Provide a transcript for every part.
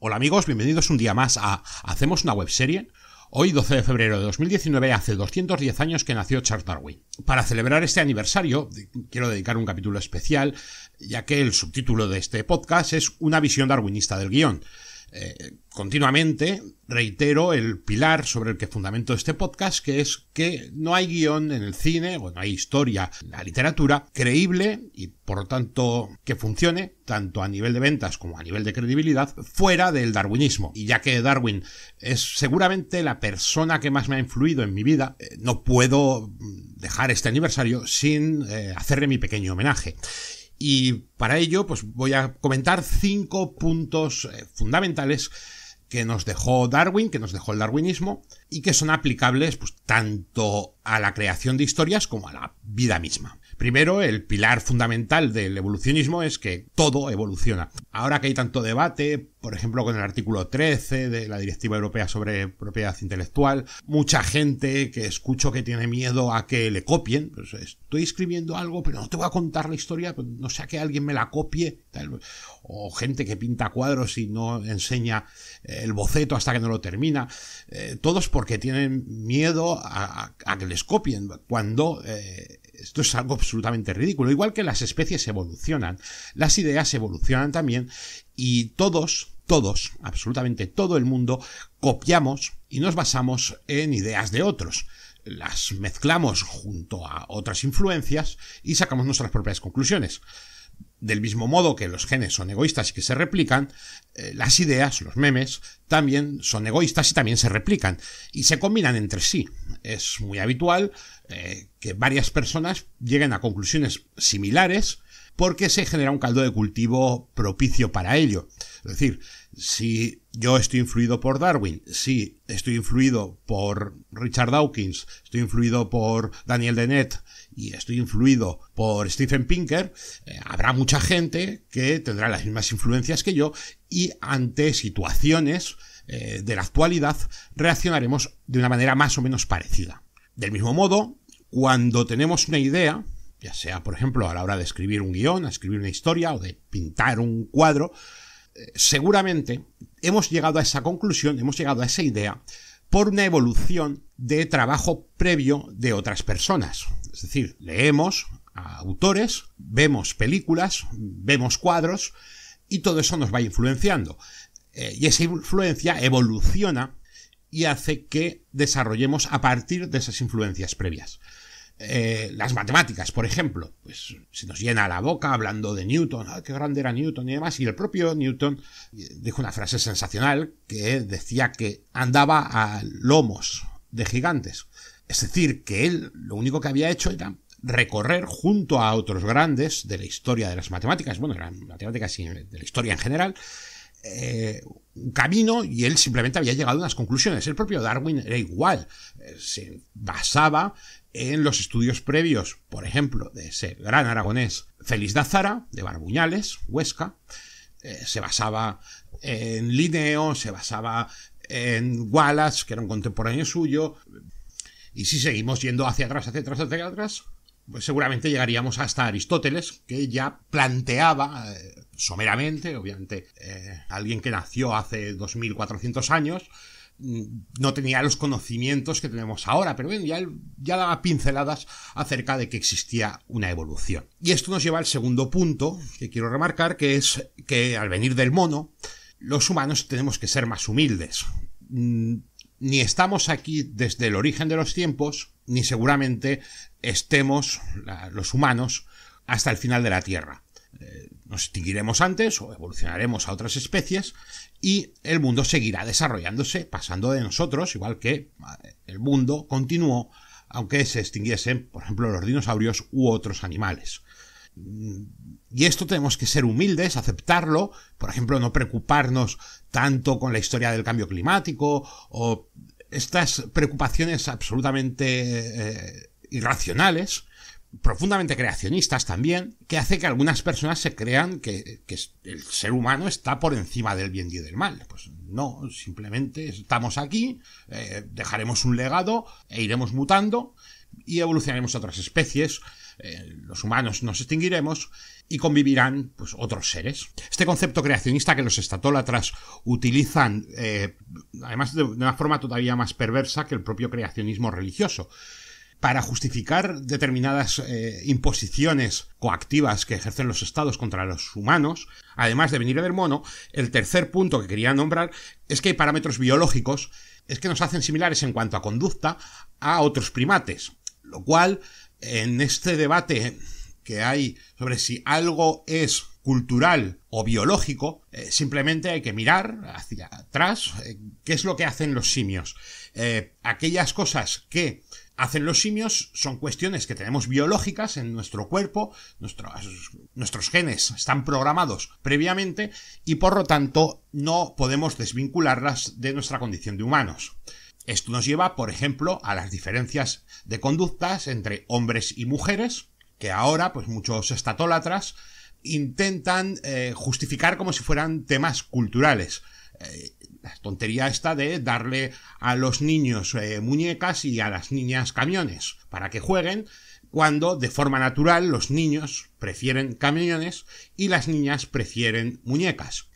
Hola amigos, bienvenidos un día más a Hacemos una webserie. Hoy 12 de febrero de 2019, hace 210 años que nació Charles Darwin. Para celebrar este aniversario, quiero dedicar un capítulo especial, ya que el subtítulo de este podcast es Una visión darwinista del guión. Eh, continuamente reitero el pilar sobre el que fundamento este podcast, que es que no hay guión en el cine, bueno, hay historia, la literatura creíble y por lo tanto que funcione tanto a nivel de ventas como a nivel de credibilidad fuera del darwinismo. Y ya que Darwin es seguramente la persona que más me ha influido en mi vida, eh, no puedo mm, dejar este aniversario sin eh, hacerle mi pequeño homenaje. Y para ello, pues voy a comentar cinco puntos eh, fundamentales que nos dejó Darwin, que nos dejó el darwinismo, y que son aplicables pues, tanto a la creación de historias como a la vida misma. Primero, el pilar fundamental del evolucionismo es que todo evoluciona. Ahora que hay tanto debate, por ejemplo, con el artículo 13 de la Directiva Europea sobre Propiedad Intelectual, mucha gente que escucho que tiene miedo a que le copien, pues, estoy escribiendo algo, pero no te voy a contar la historia, pues, no sea que alguien me la copie, o gente que pinta cuadros y no enseña eh, el boceto hasta que no lo termina, eh, todos porque tienen miedo a, que les copien, cuando eh, esto es algo absolutamente ridículo. Igual que las especies evolucionan, las ideas evolucionan también y todos, todos, absolutamente todo el mundo, copiamos y nos basamos en ideas de otros las mezclamos junto a otras influencias y sacamos nuestras propias conclusiones. Del mismo modo que los genes son egoístas y que se replican, eh, las ideas, los memes, también son egoístas y también se replican y se combinan entre sí. Es muy habitual eh, que varias personas lleguen a conclusiones similares porque se genera un caldo de cultivo propicio para ello. Es decir, si yo estoy influido por Darwin, si estoy influido por Richard Dawkins, estoy influido por Daniel Dennett y estoy influido por Stephen Pinker, eh, habrá mucha gente que tendrá las mismas influencias que yo y ante situaciones eh, de la actualidad reaccionaremos de una manera más o menos parecida. Del mismo modo, cuando tenemos una idea, ya sea, por ejemplo, a la hora de escribir un guión, a escribir una historia o de pintar un cuadro, eh, seguramente hemos llegado a esa conclusión, hemos llegado a esa idea por una evolución de trabajo previo de otras personas. Es decir, leemos a autores, vemos películas, vemos cuadros y todo eso nos va influenciando. Eh, y esa influencia evoluciona y hace que desarrollemos a partir de esas influencias previas. Eh, las matemáticas, por ejemplo, pues se nos llena la boca hablando de Newton, ah, qué grande era Newton y demás, y el propio Newton eh, dijo una frase sensacional que decía que andaba a lomos de gigantes. Es decir, que él lo único que había hecho era recorrer junto a otros grandes de la historia de las matemáticas, bueno, de las matemáticas y eh, de la historia en general, eh, un camino y él simplemente había llegado a unas conclusiones. El propio Darwin era igual, eh, se basaba en los estudios previos, por ejemplo, de ese gran aragonés Félix Dázara de Barbuñales, Huesca, eh, se basaba en Linneo, se basaba en Wallace, que era un contemporáneo suyo, y si seguimos yendo hacia atrás, hacia atrás, hacia atrás, pues seguramente llegaríamos hasta Aristóteles, que ya planteaba someramente, obviamente eh, alguien que nació hace 2400 años, mm, no tenía los conocimientos que tenemos ahora, pero bien, ya daba pinceladas acerca de que existía una evolución. Y esto nos lleva al segundo punto que quiero remarcar, que es que al venir del mono, los humanos tenemos que ser más humildes. Mm, ni estamos aquí desde el origen de los tiempos, ni seguramente estemos los humanos hasta el final de la Tierra eh, nos extinguiremos antes o evolucionaremos a otras especies y el mundo seguirá desarrollándose, pasando de nosotros, igual que eh, el mundo continuó aunque se extinguiesen, por ejemplo, los dinosaurios u otros animales. Mm, y esto tenemos que ser humildes, aceptarlo, por ejemplo, no preocuparnos tanto con la historia del cambio climático o estas preocupaciones absolutamente eh, irracionales profundamente creacionistas también, que hace que algunas personas se crean que, el ser humano está por encima del bien y del mal. Pues no, simplemente estamos aquí, eh, dejaremos un legado e iremos mutando y evolucionaremos otras especies. Eh, los humanos nos extinguiremos y convivirán pues, otros seres. Este concepto creacionista que los estatólatras utilizan, eh, además de una forma todavía más perversa que el propio creacionismo religioso, para justificar determinadas eh, imposiciones coactivas que ejercen los estados contra los humanos, además de venir del mono, el tercer punto que quería nombrar es que hay parámetros biológicos es que nos hacen similares en cuanto a conducta a otros primates, lo cual en este debate que hay sobre si algo es cultural o biológico, eh, simplemente hay que mirar hacia atrás eh, qué es lo que hacen los simios. aquellas cosas que hacen los simios son cuestiones que tenemos biológicas en nuestro cuerpo, nuestros, genes están programados previamente y por lo tanto no podemos desvincularlas de nuestra condición de humanos. Esto nos lleva, por ejemplo, a las diferencias de conductas entre hombres y mujeres, que ahora, pues muchos estatólatras intentan eh, justificar como si fueran temas culturales. Eh, la tontería esta de darle a los niños eh, muñecas y a las niñas camiones para que jueguen, cuando de forma natural los niños prefieren camiones y las niñas prefieren muñecas.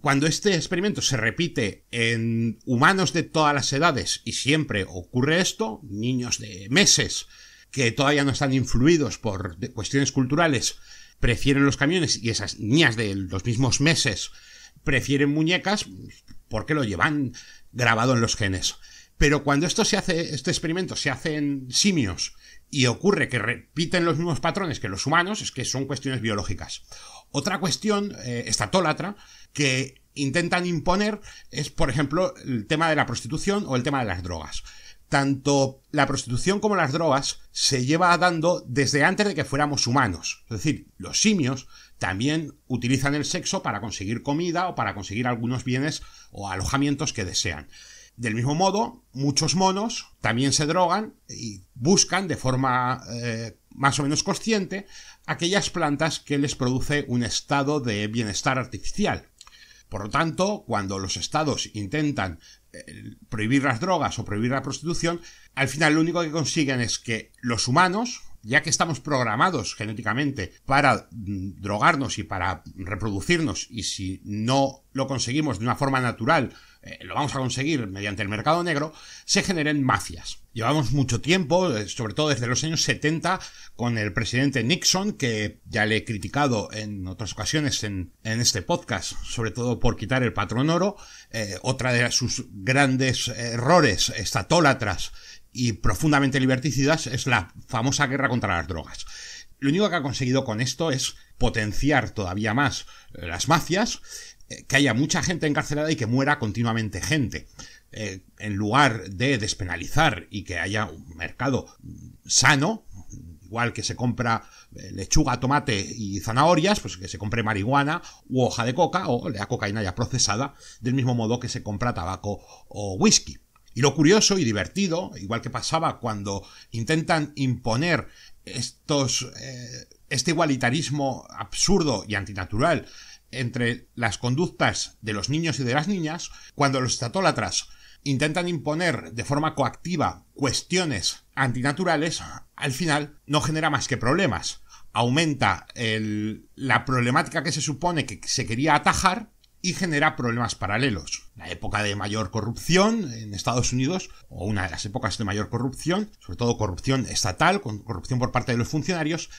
Cuando este experimento se repite en humanos de todas las edades y siempre ocurre esto, niños de meses que todavía no están influidos por cuestiones culturales prefieren los camiones y esas niñas de los mismos meses prefieren muñecas, porque lo llevan grabado en los genes. Pero cuando esto se hace, este experimento se hace en simios y ocurre que repiten los mismos patrones que los humanos, es que son cuestiones biológicas. Otra cuestión eh, estatólatra que intentan imponer es, por ejemplo, el tema de la prostitución o el tema de las drogas. Tanto la prostitución como las drogas se lleva dando desde antes de que fuéramos humanos. Es decir, los simios también utilizan el sexo para conseguir comida o para conseguir algunos bienes o alojamientos que desean. Del mismo modo, muchos monos también se drogan y buscan de forma eh, más o menos consciente aquellas plantas que les produce un estado de bienestar artificial. Por lo tanto, cuando los estados intentan eh, prohibir las drogas o prohibir la prostitución, al final lo único que consiguen es que los humanos, ya que estamos programados genéticamente para mm, drogarnos y para reproducirnos, y si no lo conseguimos de una forma natural, eh, lo vamos a conseguir mediante el mercado negro, se generen mafias. Llevamos mucho tiempo, eh, sobre todo desde los años 70, con el presidente Nixon, que ya le he criticado en otras ocasiones en, este podcast, sobre todo por quitar el patrón oro. Eh, otra de sus grandes errores estatólatras y profundamente liberticidas es la famosa guerra contra las drogas. Lo único que ha conseguido con esto es potenciar todavía más eh, las mafias, eh, que haya mucha gente encarcelada y que muera continuamente gente. Eh, en lugar de despenalizar y que haya un mercado sano, igual que se compra lechuga, tomate y zanahorias, pues que se compre marihuana u hoja de coca o la cocaína ya procesada, del mismo modo que se compra tabaco o whisky. Y lo curioso y divertido, igual que pasaba cuando intentan imponer estos, eh, este igualitarismo absurdo y antinatural entre las conductas de los niños y de las niñas, cuando los estatólatras intentan imponer de forma coactiva cuestiones antinaturales, al final no genera más que problemas. Aumenta la problemática que se supone que se quería atajar y genera problemas paralelos. La época de mayor corrupción en Estados Unidos, o una de las épocas de mayor corrupción, sobre todo corrupción estatal, con corrupción por parte de los funcionarios,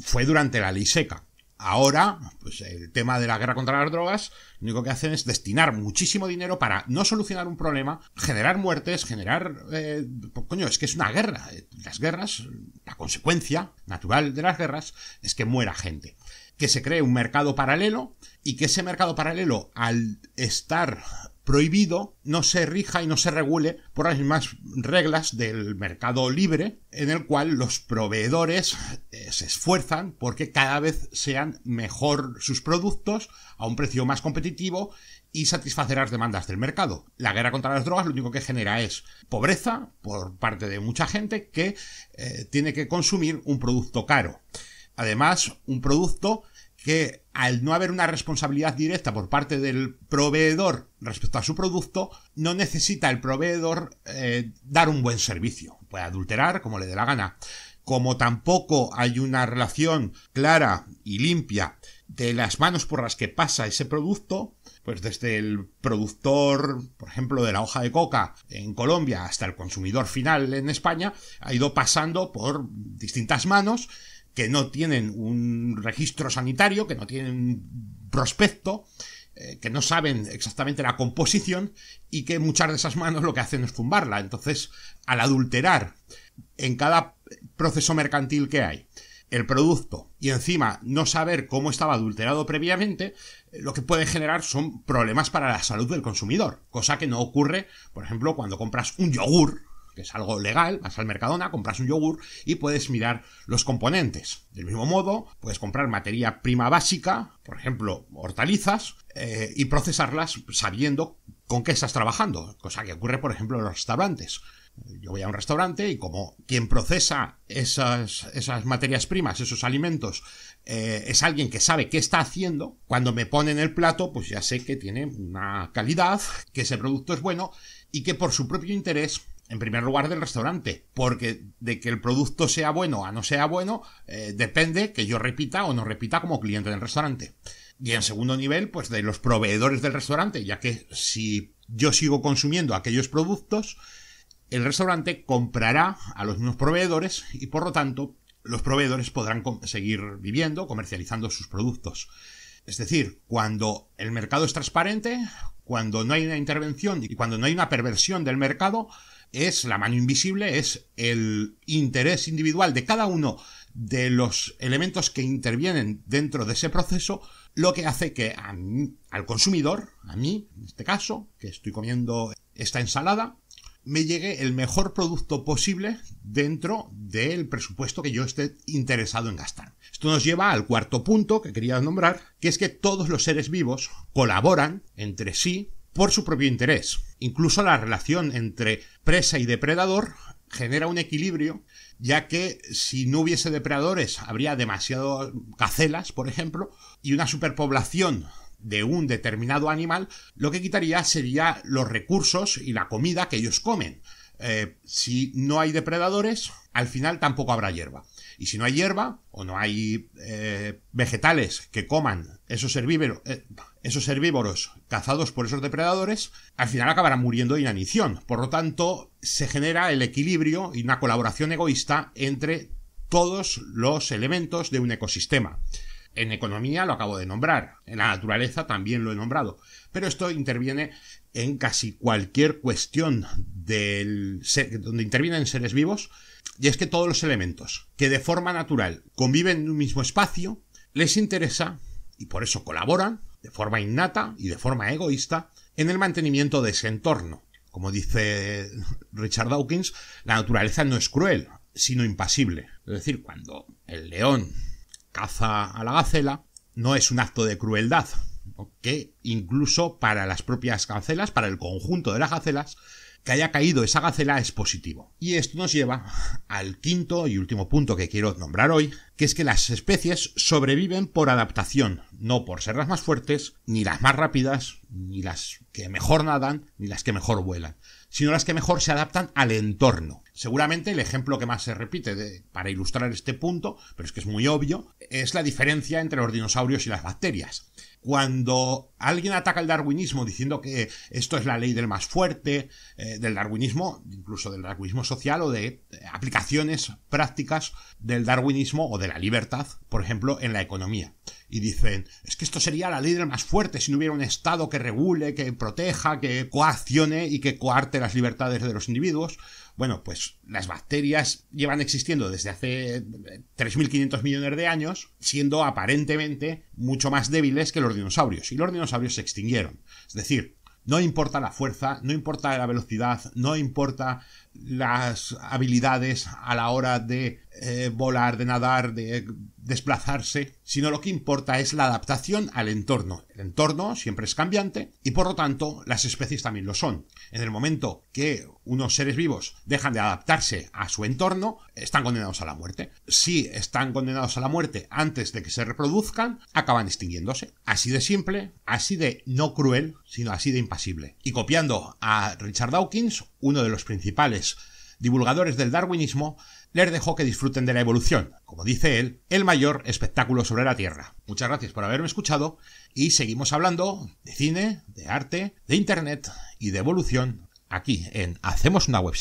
fue durante la ley seca. Ahora, pues el tema de la guerra contra las drogas, lo único que hacen es destinar muchísimo dinero para no solucionar un problema, generar muertes, generar... Eh, pues, coño, es que es una guerra. Las guerras, la consecuencia natural de las guerras es que muera gente que se cree un mercado paralelo y que ese mercado paralelo, al estar prohibido, no se rija y no se regule por las mismas reglas del mercado libre, en el cual los proveedores eh, se esfuerzan porque cada vez sean mejor sus productos a un precio más competitivo y satisfacer las demandas del mercado. La guerra contra las drogas lo único que genera es pobreza por parte de mucha gente que eh, tiene que consumir un producto caro. Además, un producto que al no haber una responsabilidad directa por parte del proveedor respecto a su producto, no necesita el proveedor eh, dar un buen servicio. Puede adulterar como le dé la gana. Como tampoco hay una relación clara y limpia de las manos por las que pasa ese producto, pues desde el productor, por ejemplo, de la hoja de coca en Colombia hasta el consumidor final en España, ha ido pasando por distintas manos que no tienen un registro sanitario, que no tienen prospecto, eh, que no saben exactamente la composición y que muchas de esas manos lo que hacen es fumbarla. Entonces, al adulterar en cada proceso mercantil que hay, el producto y encima no saber cómo estaba adulterado previamente, eh, lo que puede generar son problemas para la salud del consumidor, cosa que no ocurre, por ejemplo, cuando compras un yogur que es algo legal, vas al Mercadona, compras un yogur y puedes mirar los componentes. Del mismo modo, puedes comprar materia prima básica, por ejemplo, hortalizas, eh, y procesarlas sabiendo con qué estás trabajando, cosa que ocurre, por ejemplo, en los restaurantes. Yo voy a un restaurante y como quien procesa esas, esas materias primas, esos alimentos, eh, es alguien que sabe qué está haciendo, cuando me ponen el plato, pues ya sé que tiene una calidad, que ese producto es bueno y que por su propio interés en primer lugar, del restaurante, porque de que el producto sea bueno o no sea bueno, eh, depende que yo repita o no repita como cliente del restaurante. Y en segundo nivel, pues de los proveedores del restaurante, ya que si yo sigo consumiendo aquellos productos, el restaurante comprará a los mismos proveedores y por lo tanto los proveedores podrán seguir viviendo, comercializando sus productos. Es decir, cuando el mercado es transparente, cuando no hay una intervención y cuando no hay una perversión del mercado, es la mano invisible, es el interés individual de cada uno de los elementos que intervienen dentro de ese proceso, lo que hace que al consumidor, a mí, en este caso, que estoy comiendo esta ensalada, me llegue el mejor producto posible dentro del presupuesto que yo esté interesado en gastar. Esto nos lleva al cuarto punto que quería nombrar, que es que todos los seres vivos colaboran entre sí por su propio interés. Incluso la relación entre presa y depredador genera un equilibrio, ya que si no hubiese depredadores habría demasiado cacelas, por ejemplo, y una superpoblación de un determinado animal, lo que quitaría sería los recursos y la comida que ellos comen. Eh, si no hay depredadores, al final tampoco habrá hierba. Y si no hay hierba o no hay eh, vegetales que coman esos herbívoros, eh, esos herbívoros cazados por esos depredadores, al final acabarán muriendo de inanición. Por lo tanto, se genera el equilibrio y una colaboración egoísta entre todos los elementos de un ecosistema. En economía lo acabo de nombrar, en la naturaleza también lo he nombrado, pero esto interviene en casi cualquier cuestión del donde intervienen seres vivos, y es que todos los elementos que de forma natural conviven en un mismo espacio, les interesa, y por eso colaboran, de forma innata y de forma egoísta, en el mantenimiento de ese entorno. Como dice Richard Dawkins, la naturaleza no es cruel, sino impasible. Es decir, cuando el león caza a la gacela no es un acto de crueldad, que incluso para las propias gacelas, para el conjunto de las gacelas, que haya caído esa gacela es positivo. Y esto nos lleva al quinto y último punto que quiero nombrar hoy, que es que las especies sobreviven por adaptación, no por ser las más fuertes, ni las más rápidas, ni las que mejor nadan, ni las que mejor vuelan, sino las que mejor se adaptan al entorno. Seguramente el ejemplo que más se repite para ilustrar este punto, pero es que es muy obvio, es la diferencia entre los dinosaurios y las bacterias. Cuando alguien ataca el darwinismo diciendo que esto es la ley del más fuerte, eh, del darwinismo, incluso del darwinismo social o de eh, aplicaciones prácticas del darwinismo o de la libertad, por ejemplo, en la economía. Y dicen, es que esto sería la ley del más fuerte si no hubiera un Estado que regule, que proteja, que coaccione y que coarte las libertades de los individuos. Bueno, pues las bacterias llevan existiendo desde hace 3.500 eh, millones de años, siendo aparentemente mucho más débiles que los dinosaurios, y los dinosaurios se extinguieron. Es decir, no importa la fuerza, no importa la velocidad, no importa las habilidades a la hora de eh, volar, de nadar, de desplazarse, sino lo que importa es la adaptación al entorno. El entorno siempre es cambiante y por lo tanto las especies también lo son. En el momento que unos seres vivos dejan de adaptarse a su entorno, están condenados a la muerte. Si están condenados a la muerte antes de que se reproduzcan, acaban extinguiéndose. Así de simple, así de no cruel, sino así de impasible. Y copiando a Richard Dawkins, uno de los principales divulgadores del darwinismo, les dejó que disfruten de la evolución, como dice él, el mayor espectáculo sobre la Tierra. Muchas gracias por haberme escuchado y seguimos hablando de cine, de arte, de Internet y de evolución aquí en Hacemos una web